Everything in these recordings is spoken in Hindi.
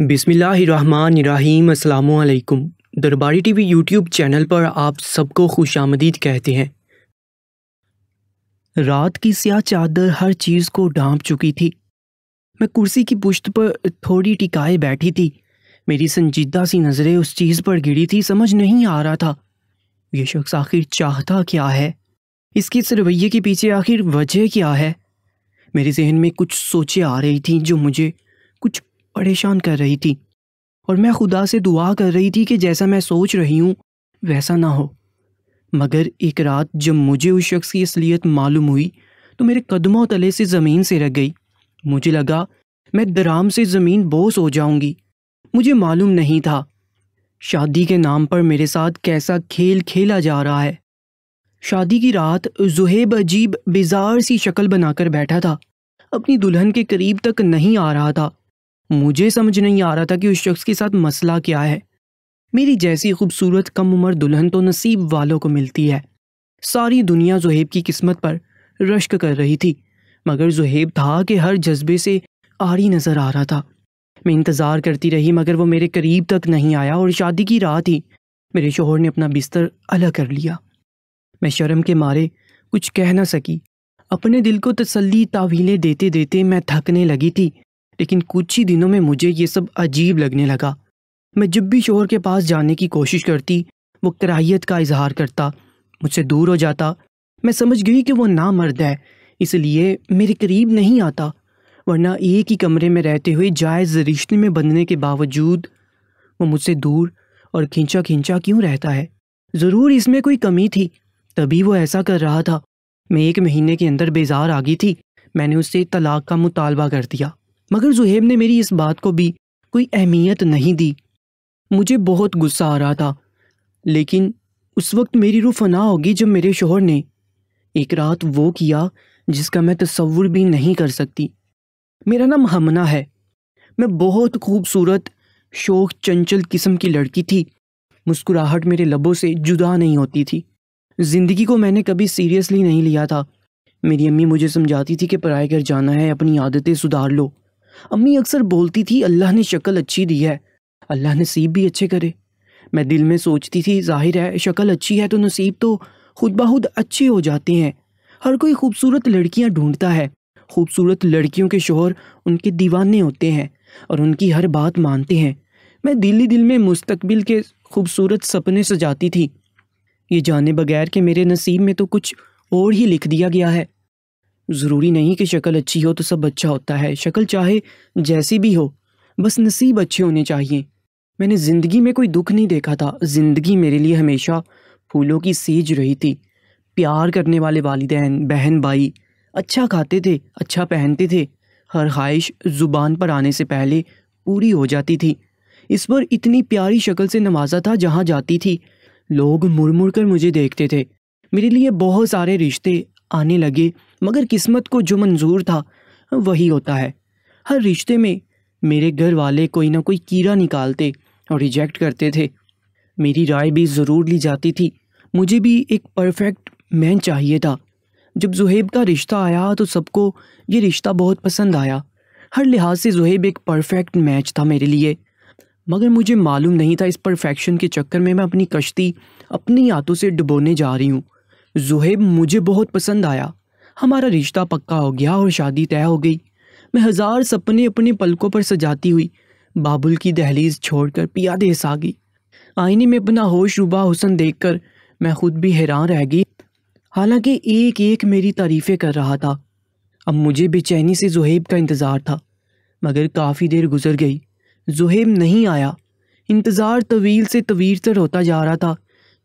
बिसमीम् अलैक्म दरबारी टीवी यूट्यूब चैनल पर आप सबको खुश आमदीद कहते हैं रात की स्याह चादर हर चीज़ को ढांप चुकी थी मैं कुर्सी की पुश्त पर थोड़ी टिकाए बैठी थी मेरी संजीदा सी नज़रें उस चीज़ पर गिरी थी समझ नहीं आ रहा था ये शख्स आखिर चाहता क्या है इसके इस रवैये के पीछे आखिर वजह क्या है मेरे जहन में कुछ सोचें आ रही थी जो मुझे कुछ परेशान कर रही थी और मैं खुदा से दुआ कर रही थी कि जैसा मैं सोच रही हूँ वैसा ना हो मगर एक रात जब मुझे उस शख्स की असलियत मालूम हुई तो मेरे कदमों तले से ज़मीन से रख गई मुझे लगा मैं दराम से ज़मीन बोस हो जाऊंगी मुझे मालूम नहीं था शादी के नाम पर मेरे साथ कैसा खेल खेला जा रहा है शादी की रात जुहेब अजीब बेजार सी शक्ल बनाकर बैठा था अपनी दुल्हन के करीब तक नहीं आ रहा था मुझे समझ नहीं आ रहा था कि उस शख्स के साथ मसला क्या है मेरी जैसी खूबसूरत कम उम्र दुल्हन तो नसीब वालों को मिलती है सारी दुनिया जुहेब की किस्मत पर रश्क कर रही थी मगर जुहेब था कि हर जज्बे से आरी नज़र आ रहा था मैं इंतज़ार करती रही मगर वो मेरे करीब तक नहीं आया और शादी की रात ही मेरे शोहर ने अपना बिस्तर अलग कर लिया मैं शर्म के मारे कुछ कह ना सकी अपने दिल को तसल्ली तावीलें देते देते मैं थकने लगी थी लेकिन कुछ ही दिनों में मुझे ये सब अजीब लगने लगा मैं जब भी शोहर के पास जाने की कोशिश करती वो कराहियत का इजहार करता मुझसे दूर हो जाता मैं समझ गई कि वो ना मर्द है इसलिए मेरे करीब नहीं आता वरना एक ही कमरे में रहते हुए जायज़ रिश्ते में बंधने के बावजूद वो मुझसे दूर और खींचा खींचा क्यों रहता है ज़रूर इसमें कोई कमी थी तभी वो ऐसा कर रहा था मैं एक महीने के अंदर बेजार आ गई थी मैंने उससे तलाक का मुतालबा कर दिया मगर जुहेब ने मेरी इस बात को भी कोई अहमियत नहीं दी मुझे बहुत गुस्सा आ रहा था लेकिन उस वक्त मेरी रूह फना होगी जब मेरे शोहर ने एक रात वो किया जिसका मैं तस्वुर भी नहीं कर सकती मेरा नाम हमना है मैं बहुत खूबसूरत शोक चंचल किस्म की लड़की थी मुस्कुराहट मेरे लबों से जुदा नहीं होती थी ज़िंदगी को मैंने कभी सीरियसली नहीं लिया था मेरी अम्मी मुझे समझाती थी कि पराए घर जाना है अपनी आदतें सुधार लो अम्मी अक्सर बोलती थी अल्लाह ने शक्ल अच्छी दी है अल्लाह नसीब भी अच्छे करे मैं दिल में सोचती थी जाहिर है शक्ल अच्छी है तो नसीब तो खुद बहुत अच्छे हो जाते हैं हर कोई खूबसूरत लड़कियां ढूंढता है खूबसूरत लड़कियों के शोहर उनके दीवाने होते हैं और उनकी हर बात मानते हैं मैं दिल्ली दिल में मुस्तबिल के खूबसूरत सपने सजाती थी ये जाने बगैर कि मेरे नसीब में तो कुछ और ही लिख दिया गया है ज़रूरी नहीं कि शक्ल अच्छी हो तो सब अच्छा होता है शक्ल चाहे जैसी भी हो बस नसीब अच्छे होने चाहिए मैंने ज़िंदगी में कोई दुख नहीं देखा था ज़िंदगी मेरे लिए हमेशा फूलों की सीज रही थी प्यार करने वाले वालदेन बहन भाई अच्छा खाते थे अच्छा पहनते थे हर ख्वाहिश ज़ुबान पर आने से पहले पूरी हो जाती थी इस पर इतनी प्यारी शक्ल से नवाजा था जहाँ जाती थी लोग मुड़ मुड़ कर मुझे देखते थे मेरे लिए बहुत सारे रिश्ते आने लगे मगर किस्मत को जो मंजूर था वही होता है हर रिश्ते में मेरे घर वाले कोई ना कोई कीड़ा निकालते और रिजेक्ट करते थे मेरी राय भी ज़रूर ली जाती थी मुझे भी एक परफेक्ट मैन चाहिए था जब जुहेब का रिश्ता आया तो सबको ये रिश्ता बहुत पसंद आया हर लिहाज से जुहेब एक परफेक्ट मैच था मेरे लिए मगर मुझे मालूम नहीं था इस परफेक्शन के चक्कर में मैं अपनी कश्ती अपनी हाथों से डुबोने जा रही हूँ जुहेब मुझे बहुत पसंद आया हमारा रिश्ता पक्का हो गया और शादी तय हो गई मैं हज़ार सपने अपने पलकों पर सजाती हुई बाबुल की दहलीज छोड़कर पियादे आ गई आईने में अपना होश रुबा हुसन देख कर मैं खुद भी हैरान रह गई हालांकि एक एक मेरी तारीफ़ें कर रहा था अब मुझे बेचैनी से जुहेब का इंतज़ार था मगर काफ़ी देर गुजर गई जुहेब नहीं आया इंतज़ार तवील से तवीर तर होता जा रहा था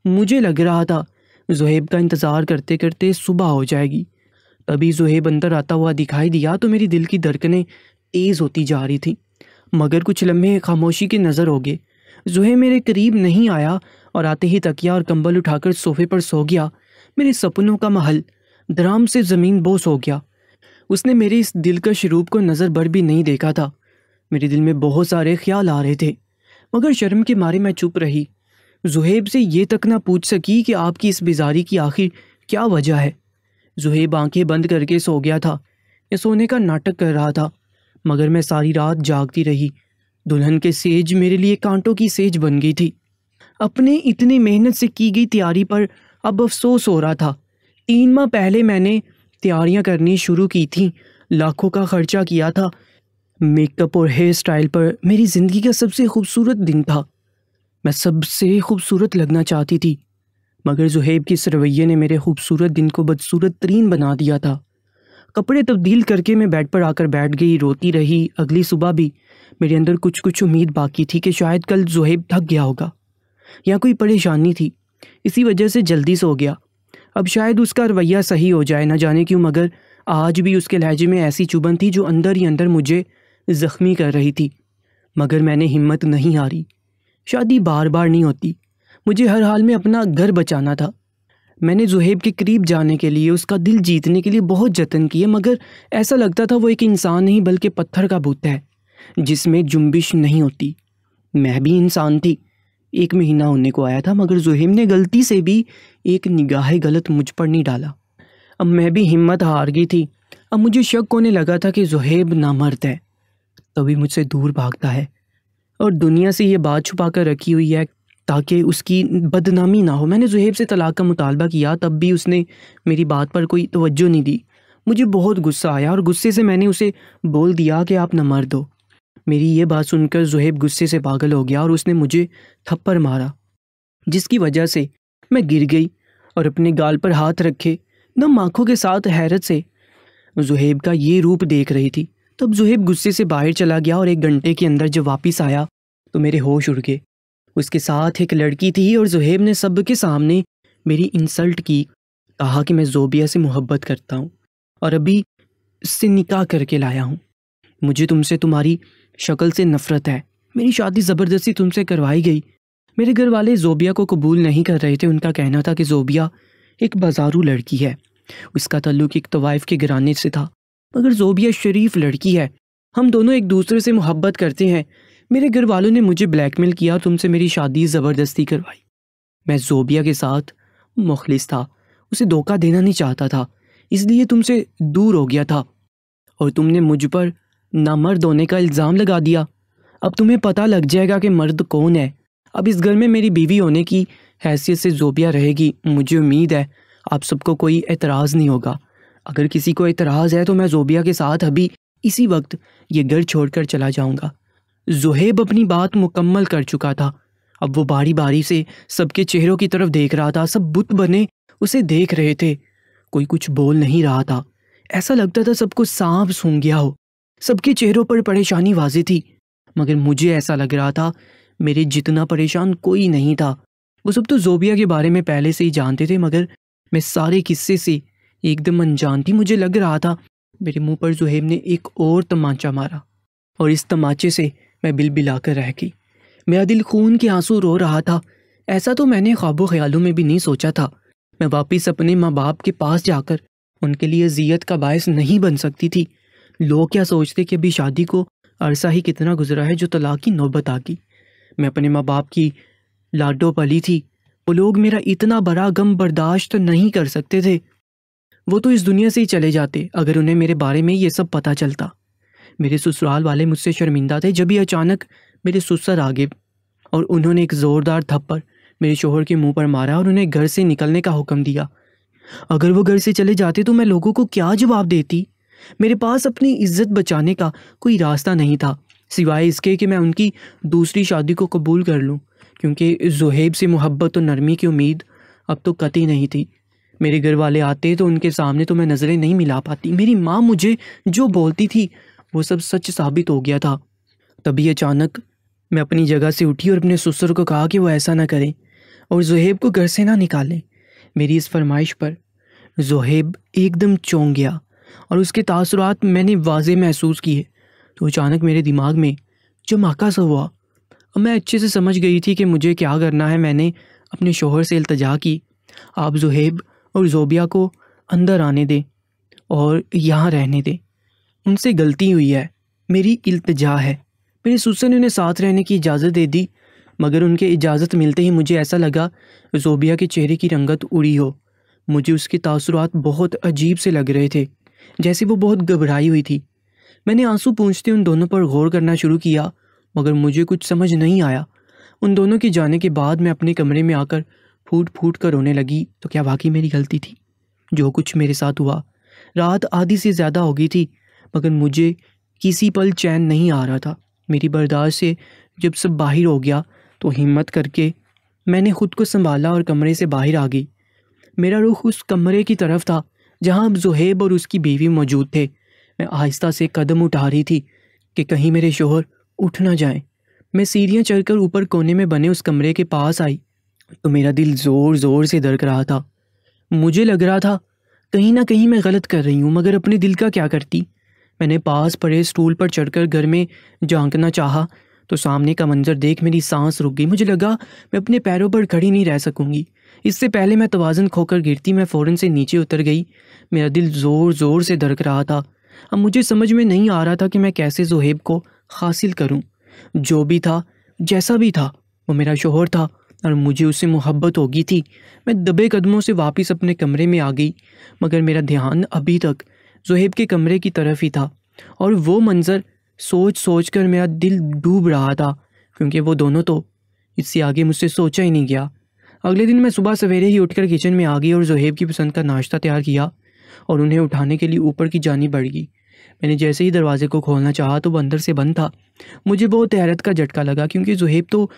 मुझे लग रहा था जुहेब का इंतज़ार करते करते सुबह हो जाएगी तभी जुहेब अंदर आता हुआ दिखाई दिया तो मेरी दिल की धड़कनें तेज़ होती जा रही थी मगर कुछ लम्हे खामोशी की नज़र हो गए जुहेब मेरे करीब नहीं आया और आते ही तकिया और कंबल उठाकर सोफे पर सो गया मेरे सपनों का महल दराम से ज़मीन बोस हो गया उसने मेरे इस दिल का शरूप को नज़र भर भी नहीं देखा था मेरे दिल में बहुत सारे ख्याल आ रहे थे मगर शर्म के मारे मैं चुप रही जुहेब से ये तक ना पूछ सकी कि आपकी इस बेजारी की आखिर क्या वजह है जुहेब आंखें बंद करके सो गया था या सोने का नाटक कर रहा था मगर मैं सारी रात जागती रही दुल्हन के सेज मेरे लिए कांटों की सेज बन गई थी अपने इतनी मेहनत से की गई तैयारी पर अब अफसोस हो रहा था तीन माह पहले मैंने तैयारियां करनी शुरू की थी लाखों का खर्चा किया था मेकअप और हेयर स्टाइल पर मेरी ज़िंदगी का सबसे खूबसूरत दिन था मैं सबसे खूबसूरत लगना चाहती थी मगर जुहेब के इस रवैये ने मेरे खूबसूरत दिन को बदसूरत तरीन बना दिया था कपड़े तब्दील करके मैं बेड पर आकर बैठ गई रोती रही अगली सुबह भी मेरे अंदर कुछ कुछ उम्मीद बाकी थी कि शायद कल जुहेब थक गया होगा या कोई परेशानी थी इसी वजह से जल्दी सो गया अब शायद उसका रवैया सही हो जाए ना जाने क्यों मगर आज भी उसके लहजे में ऐसी चुबन थी जो अंदर ही अंदर मुझे ज़ख्मी कर रही थी मगर मैंने हिम्मत नहीं हारी शादी बार बार नहीं होती मुझे हर हाल में अपना घर बचाना था मैंने जुहेब के करीब जाने के लिए उसका दिल जीतने के लिए बहुत जतन किए मगर ऐसा लगता था वो एक इंसान नहीं बल्कि पत्थर का बुत है जिसमें जुम्बिश नहीं होती मैं भी इंसान थी एक महीना होने को आया था मगर जुहेब ने गलती से भी एक निगाह गलत मुझ पर नहीं डाला अब मैं भी हिम्मत हार गई थी अब मुझे शक होने लगा था कि जुहेब मरता है तभी मुझसे दूर भागता है और दुनिया से ये बात छुपा कर रखी हुई है ताकि उसकी बदनामी ना हो मैंने जुहेब से तलाक का मुतालबा किया तब भी उसने मेरी बात पर कोई तवज्जो नहीं दी मुझे बहुत गुस्सा आया और गुस्से से मैंने उसे बोल दिया कि आप न मर दो मेरी ये बात सुनकर जुहेब गुस्से से पागल हो गया और उसने मुझे थप्पड़ मारा जिसकी वजह से मैं गिर गई और अपने गाल पर हाथ रखे दम आँखों के साथ हैरत से जुहेब का ये रूप देख रही थी तब जुहेब गुस्से से बाहर चला गया और एक घंटे के अंदर जब वापस आया तो मेरे होश उड़ गए उसके साथ एक लड़की थी और जुहेब ने सब के सामने मेरी इंसल्ट की कहा कि मैं जोबिया से मोहब्बत करता हूँ और अभी इससे निकाह करके लाया हूँ मुझे तुमसे तुम्हारी शक्ल से नफ़रत है मेरी शादी ज़बरदस्ती तुमसे करवाई गई मेरे घर वाले जोबिया को कबूल नहीं कर रहे थे उनका कहना था कि जोबिया एक बाजारू लड़की है उसका तल्लुक एक तवाइफ के घराने से था मगर जोबिया शरीफ लड़की है हम दोनों एक दूसरे से मोहब्बत करते हैं मेरे घर वालों ने मुझे ब्लैकमेल किया तुमसे मेरी शादी ज़बरदस्ती करवाई मैं जोबिया के साथ मुखलिस था उसे धोखा देना नहीं चाहता था इसलिए तुमसे दूर हो गया था और तुमने मुझ पर नामर्द होने का इल्ज़ाम लगा दिया अब तुम्हें पता लग जाएगा कि मर्द कौन है अब इस घर में मेरी बीवी होने की हैसियत से जोबिया रहेगी मुझे उम्मीद है आप सबको कोई एतराज़ नहीं होगा अगर किसी को एतराज़ है तो मैं जोबिया के साथ अभी इसी वक्त ये घर छोड़कर चला जाऊंगा जोहेब अपनी बात मुकम्मल कर चुका था अब वो बारी बारी से सबके चेहरों की तरफ देख रहा था सब बुत बने उसे देख रहे थे कोई कुछ बोल नहीं रहा था ऐसा लगता था सबको सांप सूंघ गया हो सबके चेहरों पर परेशानी वाजी थी मगर मुझे ऐसा लग रहा था मेरे जितना परेशान कोई नहीं था वो सब तो जोबिया के बारे में पहले से ही जानते थे मगर मैं सारे किस्से से एकदम अनजानती मुझे लग रहा था मेरे मुंह पर जुहेब ने एक और तमाचा मारा और इस तमाचे से मैं बिल बिला कर रह गई मेरा दिल खून के आंसू रो रहा था ऐसा तो मैंने ख्वाबों ख्यालों में भी नहीं सोचा था मैं वापस अपने माँ बाप के पास जाकर उनके लिए जीत का बायस नहीं बन सकती थी लोग क्या सोचते कि अभी शादी को अरसा ही कितना गुजरा है जो तलाक की नौबत आ गई मैं अपने माँ बाप की लाडो पली थी वो लोग मेरा इतना बड़ा गम बर्दाश्त नहीं कर सकते थे वो तो इस दुनिया से ही चले जाते अगर उन्हें मेरे बारे में ये सब पता चलता मेरे ससुराल वाले मुझसे शर्मिंदा थे जब ही अचानक मेरे ससुर आगे और उन्होंने एक ज़ोरदार थप्पड़ मेरे शोहर के मुंह पर मारा और उन्हें घर से निकलने का हुक्म दिया अगर वो घर से चले जाते तो मैं लोगों को क्या जवाब देती मेरे पास अपनी इज्जत बचाने का कोई रास्ता नहीं था सिवाय इसके कि मैं उनकी दूसरी शादी को कबूल कर लूँ क्योंकि जहेब से मोहब्बत और नरमी की उम्मीद अब तो कतई नहीं थी मेरे घर वाले आते तो उनके सामने तो मैं नज़रें नहीं मिला पाती मेरी माँ मुझे जो बोलती थी वो सब सच साबित हो गया था तभी अचानक मैं अपनी जगह से उठी और अपने ससुर को कहा कि वो ऐसा ना करें और जहेब को घर से ना निकालें मेरी इस फरमाइश पर जहेब एकदम चौंक गया और उसके तासरात मैंने वाजे महसूस किए तो अचानक मेरे दिमाग में जो माका सा हुआ अब मैं अच्छे से समझ गई थी कि मुझे क्या करना है मैंने अपने शोहर से अल्तजा की आप जहेब और जोबिया को अंदर आने दे और यहाँ रहने दे उनसे गलती हुई है मेरी इल्तजा है मेरी सुस ने उन्हें साथ रहने की इजाज़त दे दी मगर उनके इजाज़त मिलते ही मुझे ऐसा लगा जोबिया के चेहरे की रंगत उड़ी हो मुझे उसके तासरात बहुत अजीब से लग रहे थे जैसे वो बहुत घबराई हुई थी मैंने आंसू पूछते उन दोनों पर गौर करना शुरू किया मगर मुझे कुछ समझ नहीं आया उन दोनों के जाने के बाद मैं अपने कमरे में आकर फूट फूट कर रोने लगी तो क्या वाकई मेरी गलती थी जो कुछ मेरे साथ हुआ रात आधी से ज़्यादा हो गई थी मगर मुझे किसी पल चैन नहीं आ रहा था मेरी बर्दाश्त से जब सब बाहर हो गया तो हिम्मत करके मैंने खुद को संभाला और कमरे से बाहर आ गई मेरा रुख उस कमरे की तरफ था जहां अब जुहेब और उसकी बीवी मौजूद थे मैं आहिस्ता से कदम उठा रही थी कि कहीं मेरे शोहर उठ ना जाए मैं सीढ़ियाँ चढ़कर ऊपर कोने में बने उस कमरे के पास आई तो मेरा दिल ज़ोर ज़ोर से धड़क रहा था मुझे लग रहा था कहीं ना कहीं मैं गलत कर रही हूँ मगर अपने दिल का क्या करती मैंने पास पड़े स्टूल पर चढ़कर घर में झांकना चाहा तो सामने का मंजर देख मेरी सांस रुक गई मुझे लगा मैं अपने पैरों पर खड़ी नहीं रह सकूंगी इससे पहले मैं तोज़न खोकर गिरती मैं फ़ौरन से नीचे उतर गई मेरा दिल ज़ोर ज़ोर से धड़क रहा था अब मुझे समझ में नहीं आ रहा था कि मैं कैसे जोहेब को हासिल करूँ जो भी था जैसा भी था वो मेरा शोहर था और मुझे उससे मोहब्बत होगी थी मैं दबे कदमों से वापस अपने कमरे में आ गई मगर मेरा ध्यान अभी तक जोहेब के कमरे की तरफ ही था और वो मंज़र सोच सोच कर मेरा दिल डूब रहा था क्योंकि वो दोनों तो इससे आगे मुझसे सोचा ही नहीं गया अगले दिन मैं सुबह सवेरे ही उठकर किचन में आ गई और जोहेब की पसंद का नाश्ता तैयार किया और उन्हें उठाने के लिए ऊपर की जानी बढ़ गई मैंने जैसे ही दरवाजे को खोलना चाहा तो वो अंदर से बंद था मुझे बहुत हैरत का झटका लगा क्योंकि जोहेब तो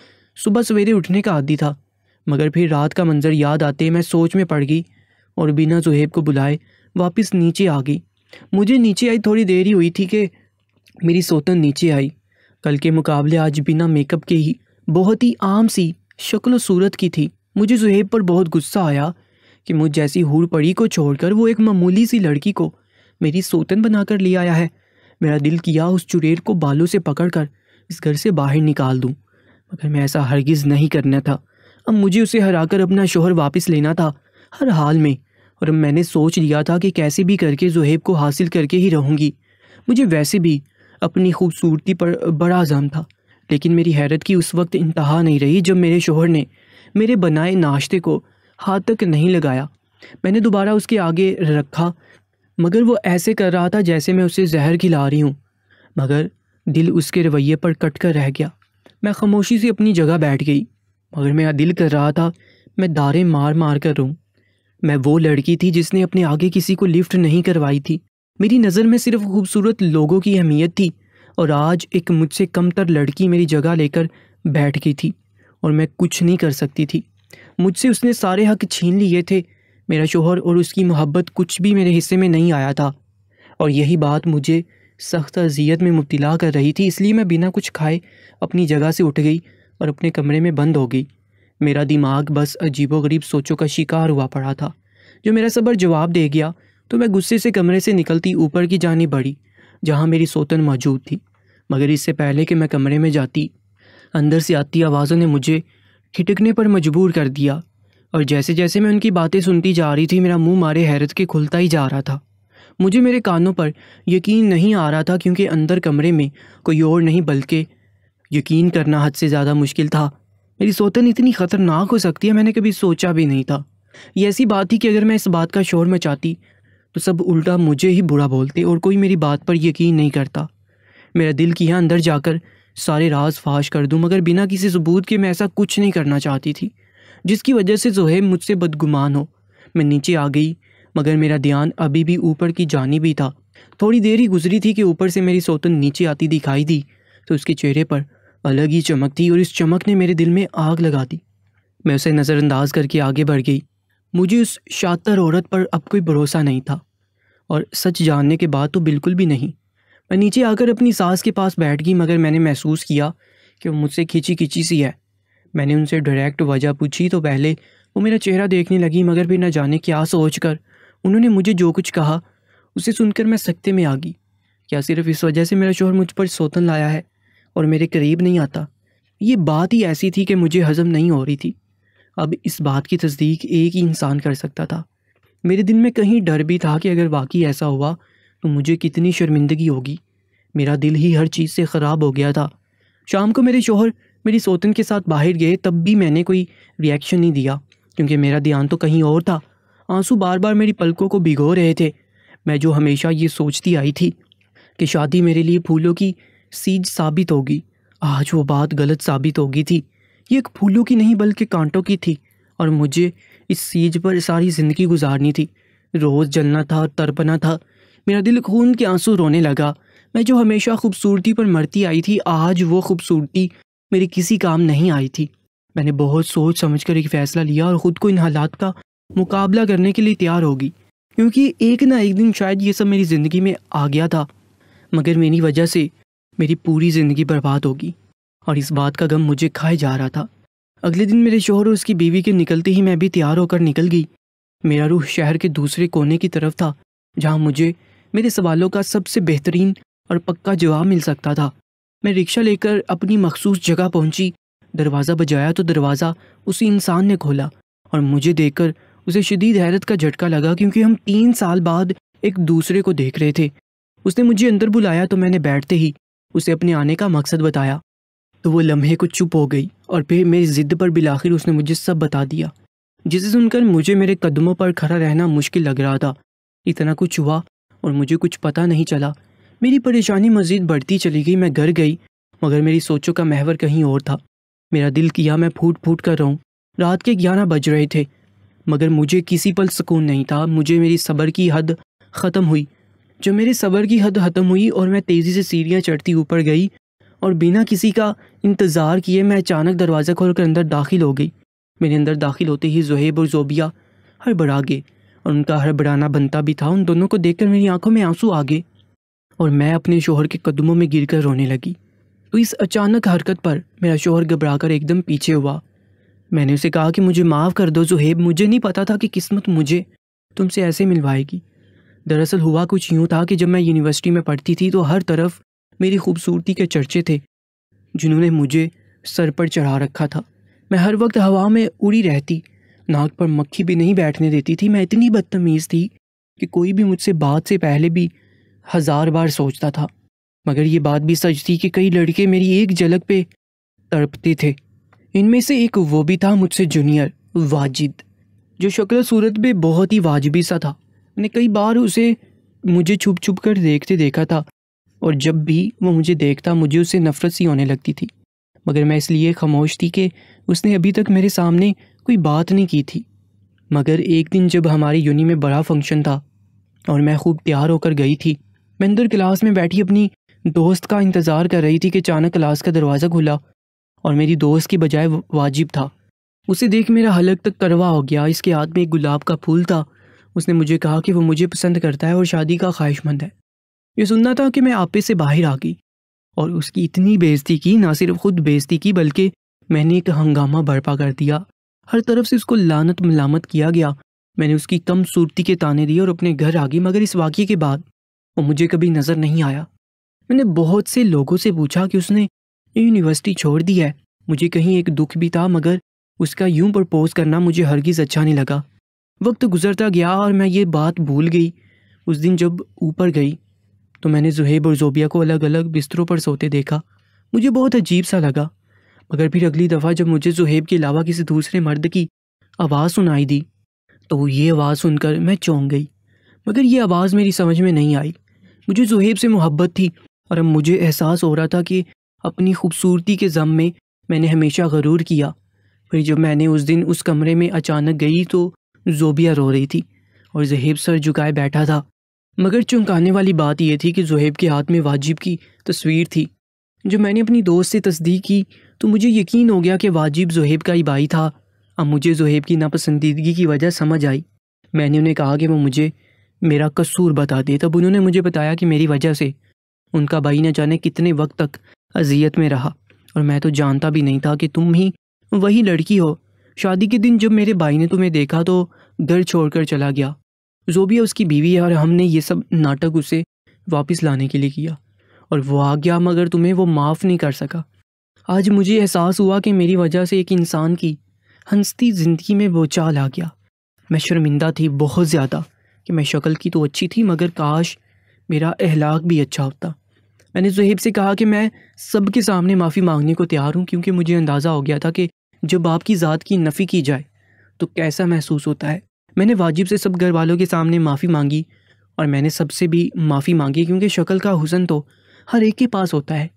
सुबह सवेरे उठने का आदि था मगर फिर रात का मंजर याद आते मैं सोच में पड़ गई और बिना जुहेब को बुलाए वापस नीचे आ गई मुझे नीचे आई थोड़ी देर ही हुई थी कि मेरी सोतन नीचे आई कल के मुकाबले आज बिना मेकअप के ही बहुत ही आम सी शक्ल सूरत की थी मुझे जुहेब पर बहुत गुस्सा आया कि मुझ जैसी हूर पड़ी को छोड़कर वो एक मामूली सी लड़की को मेरी सोतन बनाकर ले आया है मेरा दिल किया उस चुरेर को बालों से पकड़कर इस घर से बाहर निकाल दूँ मगर मैं ऐसा हरगिज़ नहीं करना था अब मुझे उसे हराकर अपना शोहर वापस लेना था हर हाल में और अब मैंने सोच लिया था कि कैसे भी करके जुहेब को हासिल करके ही रहूँगी मुझे वैसे भी अपनी खूबसूरती पर बड़ा अजाम था लेकिन मेरी हैरत की उस वक्त इंतहा नहीं रही जब मेरे शोहर ने मेरे बनाए नाश्ते को हाथ तक नहीं लगाया मैंने दोबारा उसके आगे रखा मगर वो ऐसे कर रहा था जैसे मैं उसे जहर खिला रही हूँ मगर दिल उसके रवैये पर कट कर रह गया मैं खामोशी से अपनी जगह बैठ गई मगर मेरा दिल कर रहा था मैं दारे मार मार कर रूँ मैं वो लड़की थी जिसने अपने आगे किसी को लिफ्ट नहीं करवाई थी मेरी नज़र में सिर्फ खूबसूरत लोगों की अहमियत थी और आज एक मुझसे कमतर लड़की मेरी जगह लेकर बैठ गई थी और मैं कुछ नहीं कर सकती थी मुझसे उसने सारे हक छीन लिए थे मेरा शोहर और उसकी मोहब्बत कुछ भी मेरे हिस्से में नहीं आया था और यही बात मुझे सख्त अजियत में मुबिला कर रही थी इसलिए मैं बिना कुछ खाए अपनी जगह से उठ गई और अपने कमरे में बंद हो गई मेरा दिमाग बस अजीबो गरीब सोचों का शिकार हुआ पड़ा था जो मेरा सबर जवाब दे गया तो मैं गुस्से से कमरे से निकलती ऊपर की जानी बढ़ी जहाँ मेरी सोतन मौजूद थी मगर इससे पहले कि मैं कमरे में जाती अंदर से आती आवाज़ों ने मुझे ठिटकने पर मजबूर कर दिया और जैसे जैसे मैं उनकी बातें सुनती जा रही थी मेरा मुंह मारे हैरत के खुलता ही जा रहा था मुझे मेरे कानों पर यकीन नहीं आ रहा था क्योंकि अंदर कमरे में कोई और नहीं बल्कि यकीन करना हद से ज़्यादा मुश्किल था मेरी सोतन इतनी ख़तरनाक हो सकती है मैंने कभी सोचा भी नहीं था ये ऐसी बात थी कि अगर मैं इस बात का शोर मचाती तो सब उल्टा मुझे ही बुरा बोलते और कोई मेरी बात पर यकीन नहीं करता मेरा दिल किया अंदर जाकर सारे राज फाश कर दूँ मगर बिना किसी सबूत के मैं ऐसा कुछ नहीं करना चाहती थी जिसकी वजह से जोहेब मुझसे बदगुमान हो मैं नीचे आ गई मगर मेरा ध्यान अभी भी ऊपर की जानी भी था थोड़ी देर ही गुजरी थी कि ऊपर से मेरी सौतन नीचे आती दिखाई दी तो उसके चेहरे पर अलग ही चमक थी और इस चमक ने मेरे दिल में आग लगा दी मैं उसे नज़रअंदाज करके आगे बढ़ गई मुझे उस शातर औरत पर अब कोई भरोसा नहीं था और सच जानने के बाद तो बिल्कुल भी नहीं मैं नीचे आकर अपनी सास के पास बैठ गई मगर मैंने महसूस किया कि वो मुझसे खिंची खिंची सी है मैंने उनसे डायरेक्ट वजह पूछी तो पहले वो मेरा चेहरा देखने लगी मगर फिर न जाने क्या सोच कर उन्होंने मुझे जो कुछ कहा उसे सुनकर मैं सख्ते में आ गई क्या सिर्फ इस वजह से मेरा शोहर मुझ पर सोतन लाया है और मेरे करीब नहीं आता ये बात ही ऐसी थी कि मुझे हजम नहीं हो रही थी अब इस बात की तस्दीक एक ही इंसान कर सकता था मेरे दिल में कहीं डर भी था कि अगर वाकई ऐसा हुआ तो मुझे कितनी शर्मिंदगी होगी मेरा दिल ही हर चीज़ से ख़राब हो गया था शाम को मेरे शोहर मेरी सोतन के साथ बाहर गए तब भी मैंने कोई रिएक्शन नहीं दिया क्योंकि मेरा ध्यान तो कहीं और था आंसू बार बार मेरी पलकों को भिगो रहे थे मैं जो हमेशा ये सोचती आई थी कि शादी मेरे लिए फूलों की सीज साबित होगी आज वो बात गलत साबित होगी थी ये एक फूलों की नहीं बल्कि कांटों की थी और मुझे इस सीज पर सारी ज़िंदगी गुजारनी थी रोज़ जलना था तड़पना था मेरा दिल खून के आंसू रोने लगा मैं जो हमेशा खूबसूरती पर मरती आई थी आज वो खूबसूरती मेरी किसी काम नहीं आई थी मैंने बहुत सोच समझ कर एक फ़ैसला लिया और ख़ुद को इन हालात का मुकाबला करने के लिए तैयार होगी क्योंकि एक ना एक दिन शायद ये सब मेरी ज़िंदगी में आ गया था मगर मेरी वजह से मेरी पूरी ज़िंदगी बर्बाद होगी और इस बात का गम मुझे खाए जा रहा था अगले दिन मेरे शोहर और उसकी बीवी के निकलते ही मैं भी तैयार होकर निकल गई मेरा रूह शहर के दूसरे कोने की तरफ था जहाँ मुझे मेरे सवालों का सबसे बेहतरीन और पक्का जवाब मिल सकता था मैं रिक्शा लेकर अपनी मखसूस जगह पहुंची दरवाज़ा बजाया तो दरवाज़ा उसी इंसान ने खोला और मुझे देखकर उसे शदीद हैरत का झटका लगा क्योंकि हम तीन साल बाद एक दूसरे को देख रहे थे उसने मुझे अंदर बुलाया तो मैंने बैठते ही उसे अपने आने का मकसद बताया तो वो लम्हे को चुप हो गई और फिर मेरी ज़िद्द पर बिलाखिर उसने मुझे सब बता दिया जिसे सुनकर मुझे मेरे कदमों पर खड़ा रहना मुश्किल लग रहा था इतना कुछ हुआ और मुझे कुछ पता नहीं चला मेरी परेशानी मज़ीद बढ़ती चली गई मैं घर गई मगर मेरी सोचों का महवर कहीं और था मेरा दिल किया मैं फूट फूट कर रहूँ रात के ग्यारह बज रहे थे मगर मुझे किसी पल सुकून नहीं था मुझे मेरी सब्र की हद ख़त्म हुई जब मेरे सब्र की हद ख़त्म हुई और मैं तेज़ी से सीढ़ियाँ चढ़ती ऊपर गई और बिना किसी का इंतज़ार किए मैं अचानक दरवाज़ा खोल कर अंदर दाखिल हो गई मेरे अंदर दाखिल होते ही जहेब और जोबिया हड़बड़ा गए और उनका हड़बड़ाना बनता भी था उन दोनों को देखकर मेरी आंखों में आंसू आ गए और मैं अपने शोहर के कदमों में गिरकर रोने लगी तो इस अचानक हरकत पर मेरा शोहर घबरा कर एकदम पीछे हुआ मैंने उसे कहा कि मुझे माफ़ कर दो जुहेब मुझे नहीं पता था कि किस्मत मुझे तुमसे ऐसे मिलवाएगी दरअसल हुआ कुछ यूँ था कि जब मैं यूनिवर्सिटी में पढ़ती थी तो हर तरफ मेरी खूबसूरती के चर्चे थे जिन्होंने मुझे सर पर चढ़ा रखा था मैं हर वक्त हवा में उड़ी रहती नाक पर मक्खी भी नहीं बैठने देती थी मैं इतनी बदतमीज़ थी कि कोई भी मुझसे बात से पहले भी हज़ार बार सोचता था मगर ये बात भी सच थी कि कई लड़के मेरी एक झलक पे तड़पते थे इनमें से एक वो भी था मुझसे जूनियर वाजिद जो शक्ल सूरत में बहुत ही वाजबी सा था मैंने कई बार उसे मुझे छुप छुप कर देखते देखा था और जब भी वो मुझे देखता मुझे उससे नफ़रत सी होने लगती थी मगर मैं इसलिए खामोश थी कि उसने अभी तक मेरे सामने कोई बात नहीं की थी मगर एक दिन जब हमारी यूनि में बड़ा फंक्शन था और मैं खूब तैयार होकर गई थी मैं अंदर क्लास में बैठी अपनी दोस्त का इंतज़ार कर रही थी कि अचानक क्लास का दरवाज़ा खुला और मेरी दोस्त की बजाय वाजिब था उसे देख मेरा हलक तक करवा हो गया इसके हाथ में एक गुलाब का फूल था उसने मुझे कहा कि वो मुझे पसंद करता है और शादी का ख्वाहिशमंद है यह सुनना था कि मैं आपे से बाहर आ गई और उसकी इतनी बेजती की ना सिर्फ खुद बेजती की बल्कि मैंने एक हंगामा बर्पा कर दिया हर तरफ से उसको लानत मलामत किया गया मैंने उसकी कम सूरती के ताने दिए और अपने घर आ गई मगर इस वाक्य के बाद वो मुझे कभी नज़र नहीं आया मैंने बहुत से लोगों से पूछा कि उसने यूनिवर्सिटी छोड़ दी है मुझे कहीं एक दुख भी था मगर उसका यूं प्रपोज करना मुझे हरगिज़ अच्छा नहीं लगा वक्त गुजरता गया और मैं ये बात भूल गई उस दिन जब ऊपर गई तो मैंने जुहेब और जोबिया को अलग अलग बिस्तरों पर सोते देखा मुझे बहुत अजीब सा लगा मगर फिर अगली दफ़ा जब मुझे जुहेब के अलावा किसी दूसरे मर्द की आवाज़ सुनाई दी तो ये आवाज़ सुनकर मैं चौंक गई मगर ये आवाज़ मेरी समझ में नहीं आई मुझे जुहेब से मोहब्बत थी और अब मुझे एहसास हो रहा था कि अपनी खूबसूरती के ज़म में मैंने हमेशा गरूर किया फिर जब मैंने उस दिन उस कमरे में अचानक गई तो जोबिया रो रही थी और जहेब सर झुकाए बैठा था मगर चुंकाने वाली बात यह थी कि जहेब के हाथ में वाजिब की तस्वीर थी जब मैंने अपनी दोस्त से तस्दीक की तो मुझे यकीन हो गया कि वाजिब जहेब का ही भाई था अब मुझे जहेब की नापसंदीदगी की वजह समझ आई मैंने उन्हें कहा कि वो मुझे मेरा कसूर बता दे तब उन्होंने मुझे बताया कि मेरी वजह से उनका भाई न जाने कितने वक्त तक अजियत में रहा और मैं तो जानता भी नहीं था कि तुम ही वही लड़की हो शादी के दिन जब मेरे भाई ने तुम्हें देखा तो घर छोड़कर चला गया जो भी उसकी बीवी है और हमने ये सब नाटक उसे वापस लाने के लिए किया और वो आ गया मगर तुम्हें वो माफ़ नहीं कर सका आज मुझे एहसास हुआ कि मेरी वजह से एक इंसान की हंसती ज़िंदगी में बोचाल आ गया मैं शर्मिंदा थी बहुत ज़्यादा कि मैं शक्ल की तो अच्छी थी मगर काश मेरा अहलाक भी अच्छा होता मैंने जुहेब से कहा कि मैं सबके सामने माफ़ी मांगने को तैयार हूँ क्योंकि मुझे अंदाज़ा हो गया था कि जब आपकी ज़ात की नफ़ी की जाए तो कैसा महसूस होता है मैंने वाजिब से सब घर वालों के सामने माफ़ी मांगी और मैंने सबसे भी माफ़ी मांगी क्योंकि शक्ल का हुसन तो हर एक के पास होता है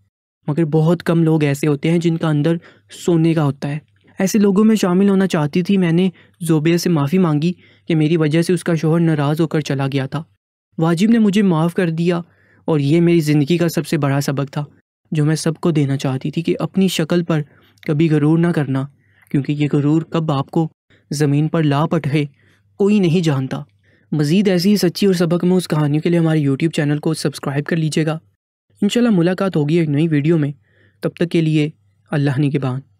मगर बहुत कम लोग ऐसे होते हैं जिनका अंदर सोने का होता है ऐसे लोगों में शामिल होना चाहती थी मैंने जोबिया से माफ़ी मांगी कि मेरी वजह से उसका शोहर नाराज़ होकर चला गया था वाजिब ने मुझे माफ़ कर दिया और ये मेरी ज़िंदगी का सबसे बड़ा सबक था जो मैं सबको देना चाहती थी कि अपनी शक्ल पर कभी गरूर ना करना क्योंकि ये गरूर कब आपको ज़मीन पर ला पटे कोई नहीं जानता मज़ीद ऐसी ही सच्ची और सबक में उस कहानियों के लिए हमारे यूट्यूब चैनल को सब्सक्राइब कर लीजिएगा इन मुलाकात होगी एक नई वीडियो में तब तक के लिए अल्लाह ने के बाद